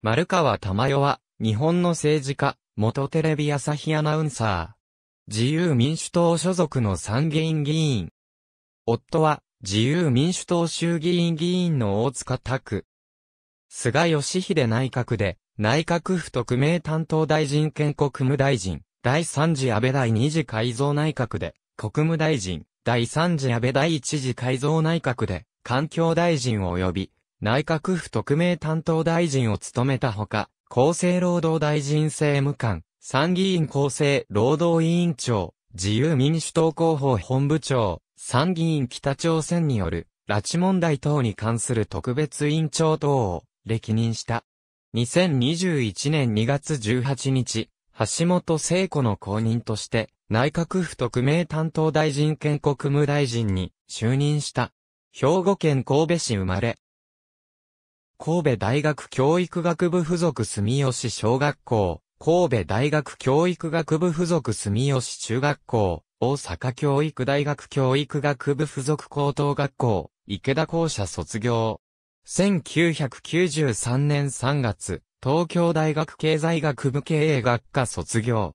丸川珠代は、日本の政治家、元テレビ朝日アナウンサー。自由民主党所属の参議院議員。夫は、自由民主党衆議院議員の大塚拓。菅義偉内閣で、内閣府特命担当大臣兼国務大臣、第3次安倍第2次改造内閣で、国務大臣、第3次安倍第1次改造内閣で、環境大臣及び、内閣府特命担当大臣を務めたほか、厚生労働大臣政務官、参議院厚生労働委員長、自由民主党広報本部長、参議院北朝鮮による、拉致問題等に関する特別委員長等を歴任した。2021年2月18日、橋本聖子の後任として、内閣府特命担当大臣兼国務大臣に就任した。兵庫県神戸市生まれ、神戸大学教育学部附属住吉小学校、神戸大学教育学部附属住吉中学校、大阪教育大学教育学部附属高等学校、池田校舎卒業。1993年3月、東京大学経済学部経営学科卒業。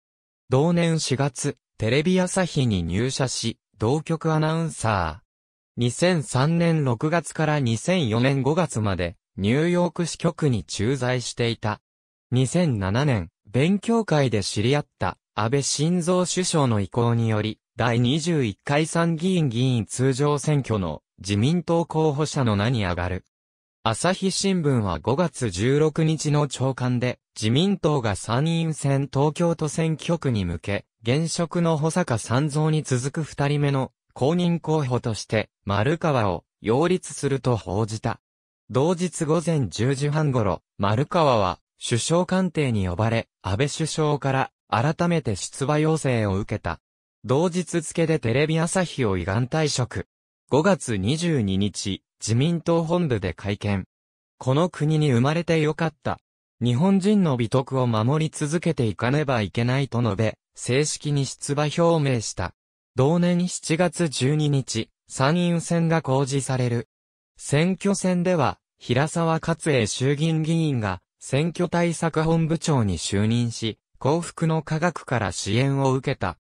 同年4月、テレビ朝日に入社し、同局アナウンサー。2003年6月から2004年5月まで、ニューヨーク支局に駐在していた。2007年、勉強会で知り合った安倍晋三首相の意向により、第21回参議院議員通常選挙の自民党候補者の名に上がる。朝日新聞は5月16日の朝刊で、自民党が参院選東京都選挙区に向け、現職の保坂三蔵に続く二人目の公認候補として、丸川を擁立すると報じた。同日午前10時半頃、丸川は、首相官邸に呼ばれ、安倍首相から改めて出馬要請を受けた。同日付でテレビ朝日を依願退職。5月22日、自民党本部で会見。この国に生まれてよかった。日本人の美徳を守り続けていかねばいけないと述べ、正式に出馬表明した。同年7月12日、参院選が公示される。選挙戦では、平沢勝栄衆議院議員が、選挙対策本部長に就任し、幸福の科学から支援を受けた。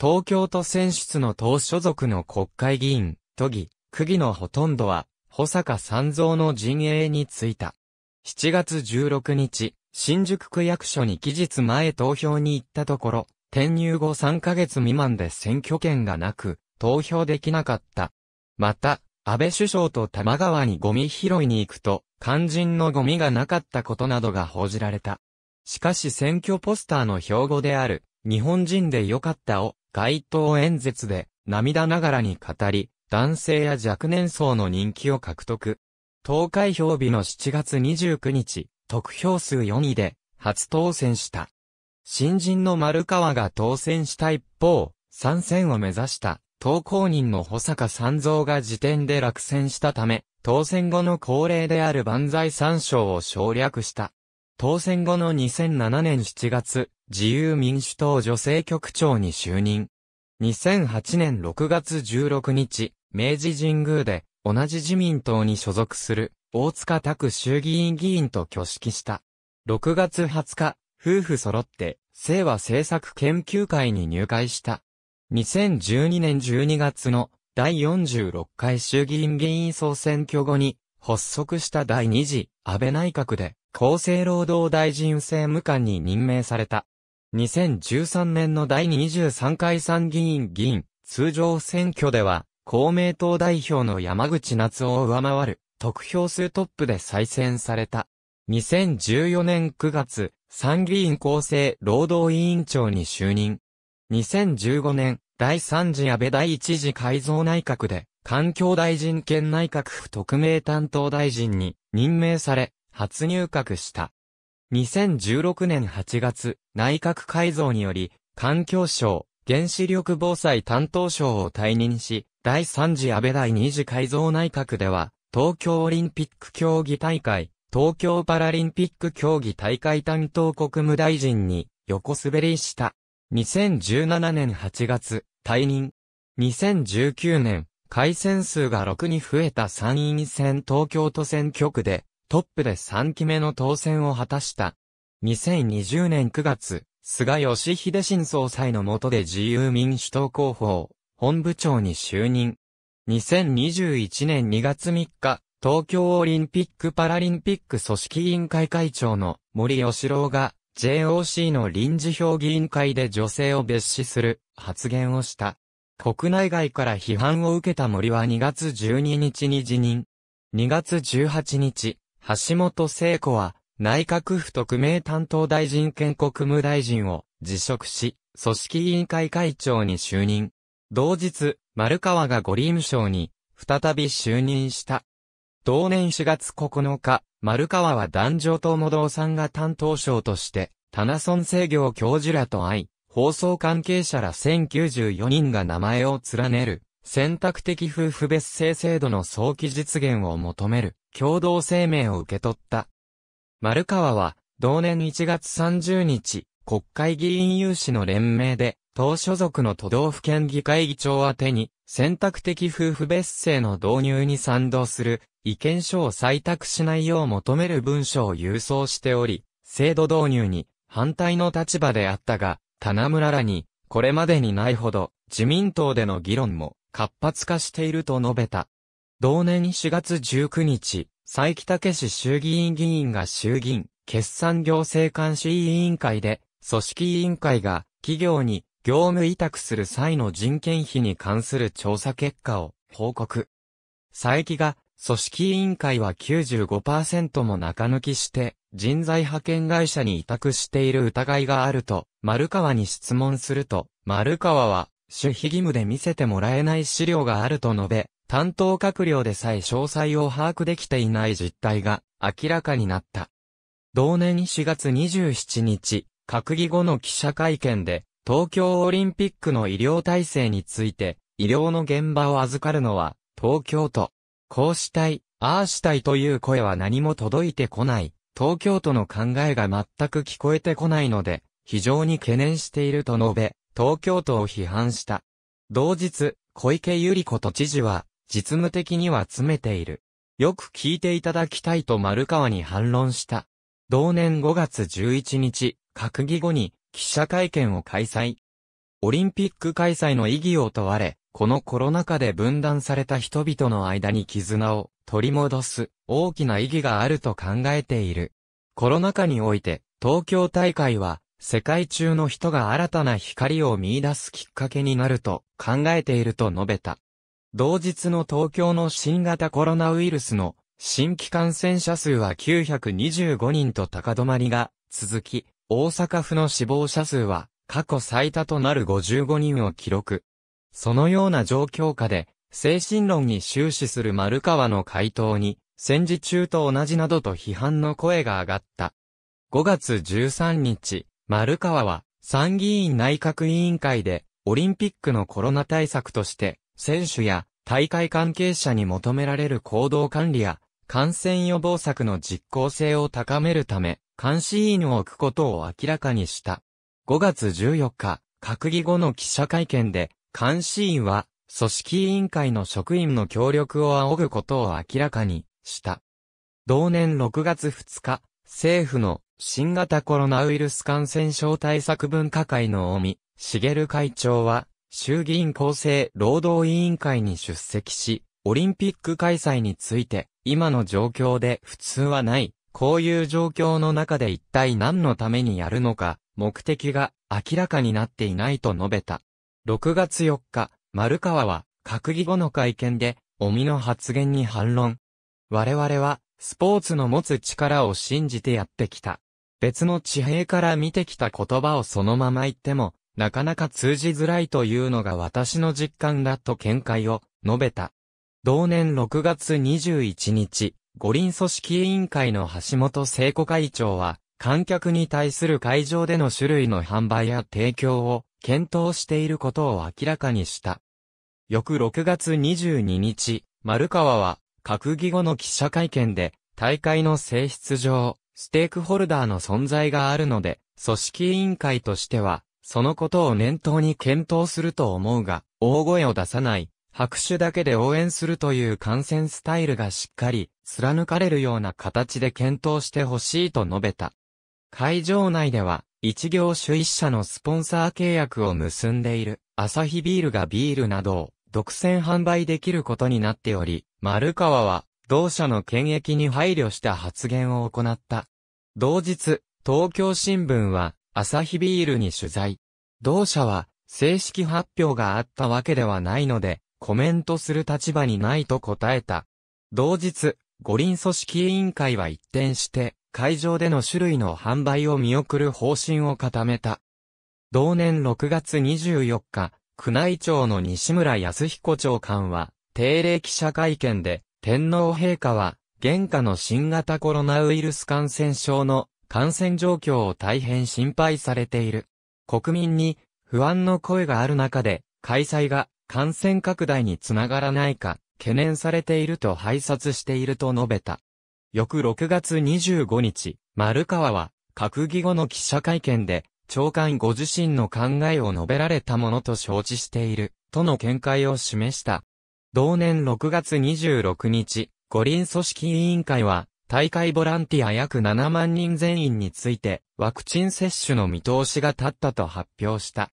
東京都選出の党所属の国会議員、都議、区議のほとんどは、保坂三蔵の陣営についた。7月16日、新宿区役所に期日前投票に行ったところ、転入後3ヶ月未満で選挙権がなく、投票できなかった。また、安倍首相と玉川にゴミ拾いに行くと、肝心のゴミがなかったことなどが報じられた。しかし選挙ポスターの標語である、日本人でよかったを、街頭演説で、涙ながらに語り、男性や若年層の人気を獲得。投開票日の7月29日、得票数4位で、初当選した。新人の丸川が当選した一方、参戦を目指した投稿人の保坂三蔵が辞典で落選したため、当選後の恒例である万歳三章を省略した。当選後の2007年7月、自由民主党女性局長に就任。2008年6月16日、明治神宮で、同じ自民党に所属する、大塚拓衆議院議員と挙式した。6月20日、夫婦揃って、清和政策研究会に入会した。2012年12月の第46回衆議院議員総選挙後に発足した第2次安倍内閣で厚生労働大臣政務官に任命された。2013年の第23回参議院議員通常選挙では公明党代表の山口夏夫を上回る得票数トップで再選された。2014年9月、参議院厚生労働委員長に就任。2015年、第3次安倍第1次改造内閣で、環境大臣兼内閣府特命担当大臣に任命され、初入閣した。2016年8月、内閣改造により、環境省、原子力防災担当省を退任し、第3次安倍第2次改造内閣では、東京オリンピック競技大会、東京パラリンピック競技大会担当国務大臣に横滑りした。2017年8月、退任。2019年、改選数が6に増えた参院選東京都選挙区で、トップで3期目の当選を果たした。2020年9月、菅義偉新総裁の下で自由民主党候補本部長に就任。2021年2月3日、東京オリンピック・パラリンピック組織委員会会長の森喜朗が JOC の臨時評議員会で女性を蔑視する発言をした。国内外から批判を受けた森は2月12日に辞任。2月18日、橋本聖子は内閣府特命担当大臣兼国務大臣を辞職し、組織委員会会長に就任。同日、丸川が五輪賞に再び就任した。同年4月9日、丸川は男女友堂さんが担当省として、田名村制御教授らと会い、放送関係者ら1094人が名前を連ねる、選択的夫婦別姓制度の早期実現を求める、共同声明を受け取った。丸川は、同年1月30日、国会議員有志の連名で、党所属の都道府県議会議長宛に、選択的夫婦別姓の導入に賛同する意見書を採択しないよう求める文書を郵送しており、制度導入に反対の立場であったが、棚村らに、これまでにないほど自民党での議論も活発化していると述べた。同年4月19日、佐伯武史衆議院議員が衆議院決算行政監視委員会で、組織委員会が企業に業務委託する際の人件費に関する調査結果を報告。佐伯が、組織委員会は95%も中抜きして、人材派遣会社に委託している疑いがあると、丸川に質問すると、丸川は、守秘義務で見せてもらえない資料があると述べ、担当閣僚でさえ詳細を把握できていない実態が明らかになった。同年4月27日、閣議後の記者会見で、東京オリンピックの医療体制について、医療の現場を預かるのは、東京都。こうしたい、ああしたいという声は何も届いてこない。東京都の考えが全く聞こえてこないので、非常に懸念していると述べ、東京都を批判した。同日、小池百合子都知事は、実務的には詰めている。よく聞いていただきたいと丸川に反論した。同年5月11日、閣議後に、記者会見を開催。オリンピック開催の意義を問われ、このコロナ禍で分断された人々の間に絆を取り戻す大きな意義があると考えている。コロナ禍において、東京大会は世界中の人が新たな光を見出すきっかけになると考えていると述べた。同日の東京の新型コロナウイルスの新規感染者数は925人と高止まりが続き、大阪府の死亡者数は過去最多となる55人を記録。そのような状況下で、精神論に終始する丸川の回答に、戦時中と同じなどと批判の声が上がった。5月13日、丸川は参議院内閣委員会で、オリンピックのコロナ対策として、選手や大会関係者に求められる行動管理や、感染予防策の実効性を高めるため、監視員を置くことを明らかにした。5月14日、閣議後の記者会見で、監視員は、組織委員会の職員の協力を仰ぐことを明らかにした。同年6月2日、政府の新型コロナウイルス感染症対策分科会の尾身、茂会長は、衆議院厚生労働委員会に出席し、オリンピック開催について、今の状況で普通はない、こういう状況の中で一体何のためにやるのか、目的が明らかになっていないと述べた。6月4日、丸川は閣議後の会見で、尾身の発言に反論。我々は、スポーツの持つ力を信じてやってきた。別の地平から見てきた言葉をそのまま言っても、なかなか通じづらいというのが私の実感だと見解を述べた。同年6月21日、五輪組織委員会の橋本聖子会長は、観客に対する会場での種類の販売や提供を検討していることを明らかにした。翌6月22日、丸川は、閣議後の記者会見で、大会の性質上、ステークホルダーの存在があるので、組織委員会としては、そのことを念頭に検討すると思うが、大声を出さない、拍手だけで応援するという観戦スタイルがしっかり貫かれるような形で検討してほしいと述べた。会場内では、一行主一社のスポンサー契約を結んでいる、アサヒビールがビールなどを独占販売できることになっており、丸川は、同社の権益に配慮した発言を行った。同日、東京新聞は、アサヒビールに取材。同社は、正式発表があったわけではないので、コメントする立場にないと答えた。同日、五輪組織委員会は一転して、会場での種類の販売を見送る方針を固めた。同年6月24日、宮内庁の西村康彦長官は、定例記者会見で、天皇陛下は、現下の新型コロナウイルス感染症の感染状況を大変心配されている。国民に不安の声がある中で、開催が感染拡大につながらないか、懸念されていると拝察していると述べた。翌6月25日、丸川は、閣議後の記者会見で、長官ご自身の考えを述べられたものと承知している、との見解を示した。同年6月26日、五輪組織委員会は、大会ボランティア約7万人全員について、ワクチン接種の見通しが立ったと発表した。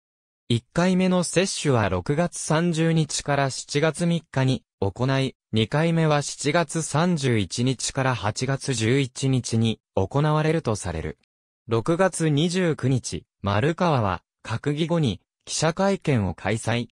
1回目の接種は6月30日から7月3日に行い、2回目は7月31日から8月11日に行われるとされる。6月29日、丸川は、閣議後に、記者会見を開催。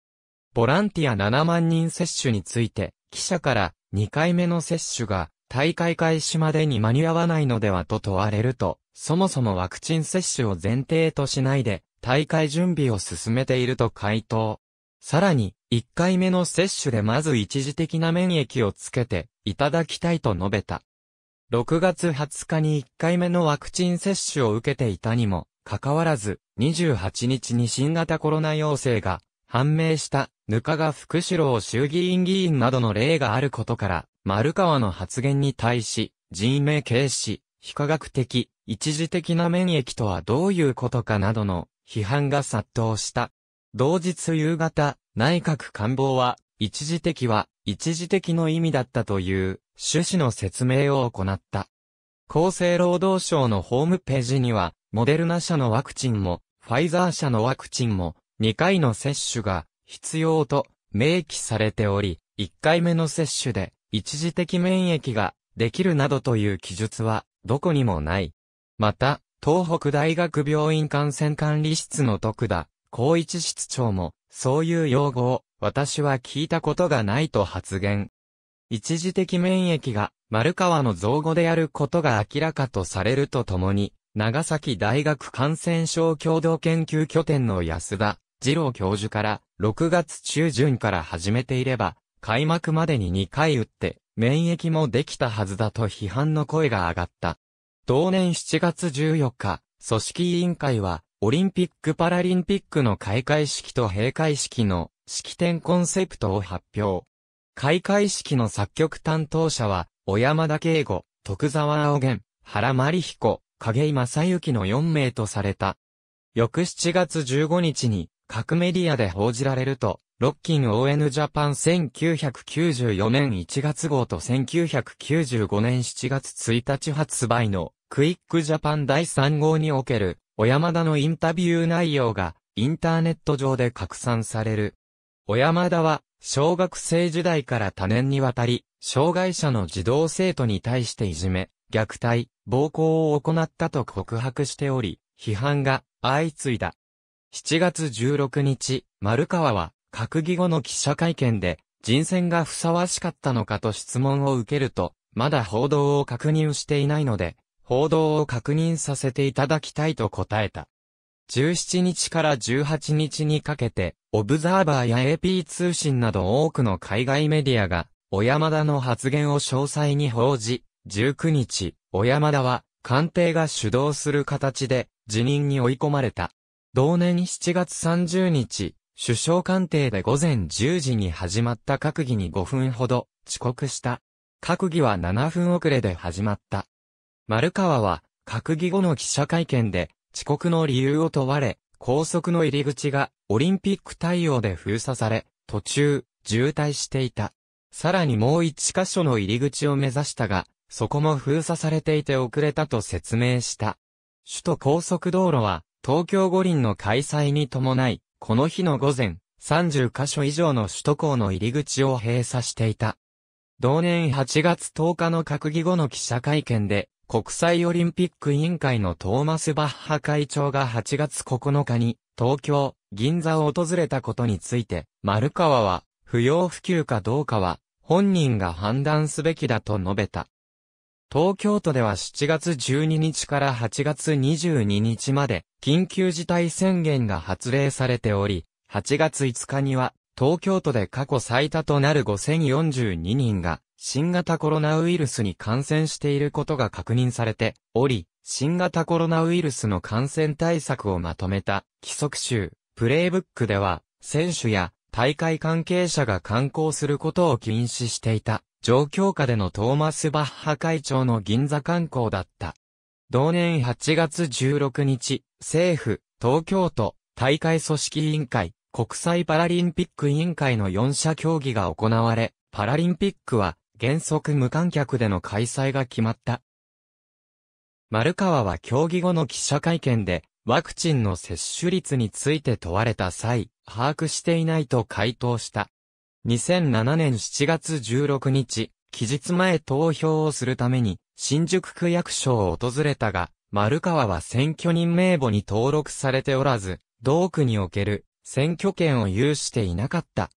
ボランティア7万人接種について、記者から2回目の接種が大会開始までに間に合わないのではと問われると、そもそもワクチン接種を前提としないで、大会準備を進めていると回答。さらに、1回目の接種でまず一時的な免疫をつけていただきたいと述べた。6月20日に1回目のワクチン接種を受けていたにも、かかわらず、28日に新型コロナ陽性が判明した、ぬかが福士郎衆議院議員などの例があることから、丸川の発言に対し、人命軽視、非科学的、一時的な免疫とはどういうことかなどの批判が殺到した。同日夕方、内閣官房は、一時的は、一時的の意味だったという、趣旨の説明を行った。厚生労働省のホームページには、モデルナ社のワクチンも、ファイザー社のワクチンも、2回の接種が必要と明記されており、1回目の接種で一時的免疫ができるなどという記述はどこにもない。また、東北大学病院感染管理室の徳田、高一室長もそういう用語を私は聞いたことがないと発言。一時的免疫が丸川の造語であることが明らかとされるとともに、長崎大学感染症共同研究拠点の安田二郎教授から6月中旬から始めていれば、開幕までに2回打って免疫もできたはずだと批判の声が上がった。同年7月14日、組織委員会はオリンピック・パラリンピックの開会式と閉会式の式典コンセプトを発表。開会式の作曲担当者は、小山田圭吾、徳沢青源、原真理彦、影井正幸の4名とされた。翌7月15日に、各メディアで報じられると、ロッキン ON ジャパン1994年1月号と1995年7月1日発売のクイックジャパン第3号における小山田のインタビュー内容がインターネット上で拡散される。小山田は小学生時代から多年にわたり、障害者の児童生徒に対していじめ、虐待、暴行を行ったと告白しており、批判が相次いだ。7月16日、丸川は閣議後の記者会見で、人選がふさわしかったのかと質問を受けると、まだ報道を確認していないので、報道を確認させていただきたいと答えた。17日から18日にかけて、オブザーバーや AP 通信など多くの海外メディアが、小山田の発言を詳細に報じ、19日、小山田は、官邸が主導する形で、辞任に追い込まれた。同年7月30日、首相官邸で午前10時に始まった閣議に5分ほど遅刻した。閣議は7分遅れで始まった。丸川は、閣議後の記者会見で、遅刻の理由を問われ、高速の入り口がオリンピック対応で封鎖され、途中、渋滞していた。さらにもう一箇所の入り口を目指したが、そこも封鎖されていて遅れたと説明した。首都高速道路は、東京五輪の開催に伴い、この日の午前、30箇所以上の首都高の入り口を閉鎖していた。同年8月10日の閣議後の記者会見で、国際オリンピック委員会のトーマス・バッハ会長が8月9日に東京、銀座を訪れたことについて、丸川は不要不急かどうかは本人が判断すべきだと述べた。東京都では7月12日から8月22日まで緊急事態宣言が発令されており、8月5日には東京都で過去最多となる5042人が、新型コロナウイルスに感染していることが確認されており、新型コロナウイルスの感染対策をまとめた規則集、プレイブックでは、選手や大会関係者が観光することを禁止していた、状況下でのトーマス・バッハ会長の銀座観光だった。同年8月16日、政府、東京都、大会組織委員会、国際パラリンピック委員会の4者協議が行われ、パラリンピックは原則無観客での開催が決まった。丸川は競技後の記者会見で、ワクチンの接種率について問われた際、把握していないと回答した。2007年7月16日、期日前投票をするために、新宿区役所を訪れたが、丸川は選挙人名簿に登録されておらず、同区における選挙権を有していなかった。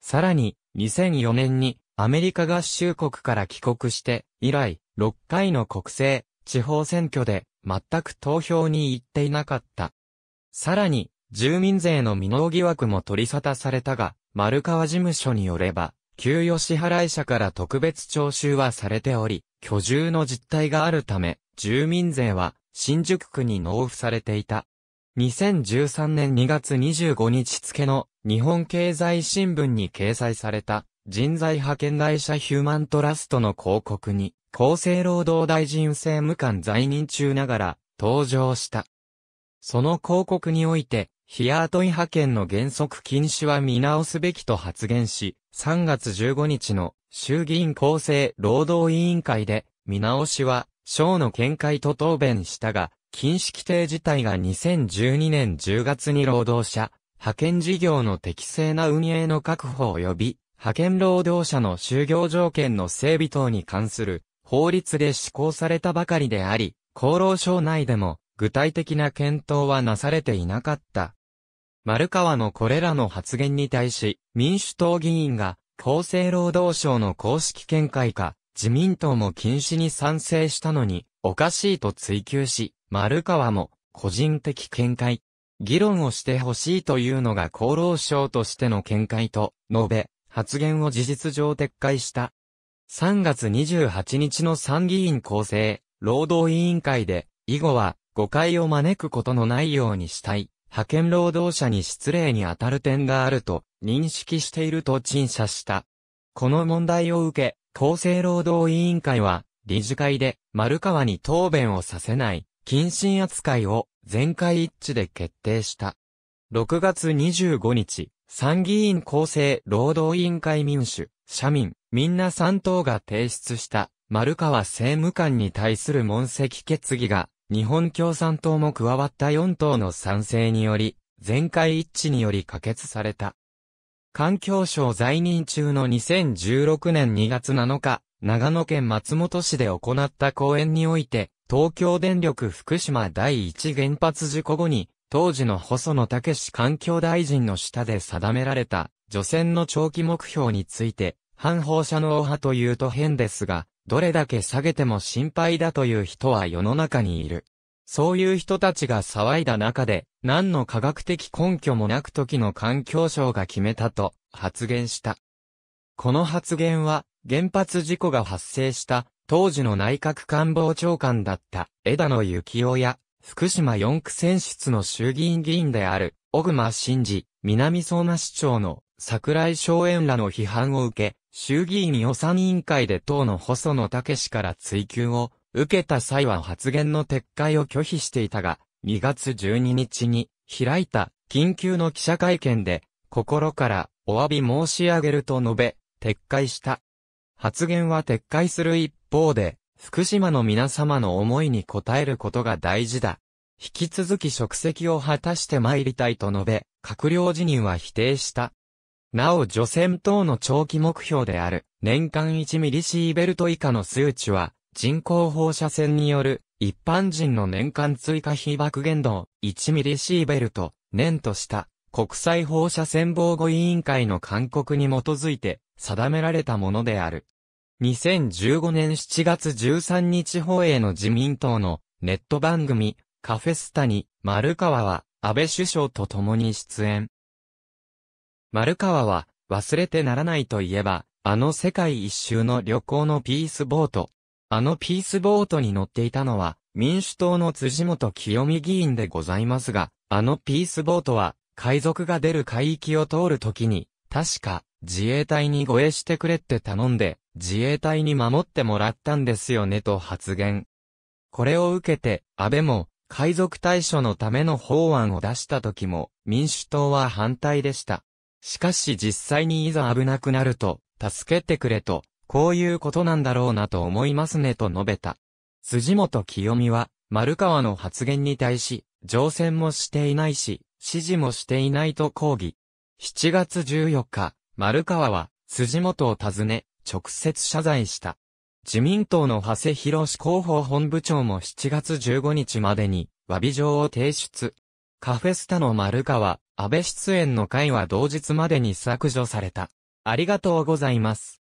さらに、2004年にアメリカ合衆国から帰国して、以来、6回の国政、地方選挙で、全く投票に行っていなかった。さらに、住民税の未納疑惑も取り沙汰されたが、丸川事務所によれば、給与支払い者から特別徴収はされており、居住の実態があるため、住民税は新宿区に納付されていた。2013年2月25日付の日本経済新聞に掲載された人材派遣会社ヒューマントラストの広告に厚生労働大臣政務官在任中ながら登場した。その広告において、日雇い派遣の原則禁止は見直すべきと発言し、3月15日の衆議院厚生労働委員会で見直しは、省の見解と答弁したが、禁止規定自体が2012年10月に労働者、派遣事業の適正な運営の確保及び、派遣労働者の就業条件の整備等に関する法律で施行されたばかりであり、厚労省内でも具体的な検討はなされていなかった。丸川のこれらの発言に対し、民主党議員が厚生労働省の公式見解か、自民党も禁止に賛成したのに、おかしいと追及し、丸川も、個人的見解。議論をしてほしいというのが厚労省としての見解と、述べ、発言を事実上撤回した。3月28日の参議院構成、労働委員会で、以後は、誤解を招くことのないようにしたい。派遣労働者に失礼に当たる点があると認識していると陳謝した。この問題を受け、厚生労働委員会は、理事会で、丸川に答弁をさせない、謹慎扱いを全会一致で決定した。6月25日、参議院厚生労働委員会民主、社民、みんな3党が提出した丸川政務官に対する問責決議が、日本共産党も加わった4党の賛成により、全会一致により可決された。環境省在任中の2016年2月7日、長野県松本市で行った講演において、東京電力福島第一原発事故後に、当時の細野武環境大臣の下で定められた、除染の長期目標について、反放射能派というと変ですが、どれだけ下げても心配だという人は世の中にいる。そういう人たちが騒いだ中で、何の科学的根拠もなく時の環境省が決めたと発言した。この発言は、原発事故が発生した当時の内閣官房長官だった枝野幸男や、福島四区選出の衆議院議員である、小熊真治、南相馬市長の桜井荘園らの批判を受け、衆議院予算委員会で党の細野武氏から追及を受けた際は発言の撤回を拒否していたが、2月12日に開いた緊急の記者会見で、心からお詫び申し上げると述べ、撤回した。発言は撤回する一方で、福島の皆様の思いに応えることが大事だ。引き続き職責を果たして参りたいと述べ、閣僚辞任は否定した。なお除染等の長期目標である年間1ミリシーベルト以下の数値は人工放射線による一般人の年間追加被爆限度を1ミリシーベルト年とした国際放射線防護委員会の勧告に基づいて定められたものである。2015年7月13日放映の自民党のネット番組、カフェスタに、丸川は、安倍首相と共に出演。丸川は、忘れてならないといえば、あの世界一周の旅行のピースボート。あのピースボートに乗っていたのは、民主党の辻元清美議員でございますが、あのピースボートは、海賊が出る海域を通るときに、確か、自衛隊に護衛してくれって頼んで、自衛隊に守ってもらったんですよねと発言。これを受けて、安倍も、海賊対処のための法案を出した時も、民主党は反対でした。しかし実際にいざ危なくなると、助けてくれと、こういうことなんだろうなと思いますねと述べた。辻元清美は、丸川の発言に対し、乗船もしていないし、指示もしていないと抗議。7月14日、丸川は、辻元を訪ね、直接謝罪した。自民党の長谷博志広報本部長も7月15日までに、詫び状を提出。カフェスタの丸川、安倍出演の会は同日までに削除された。ありがとうございます。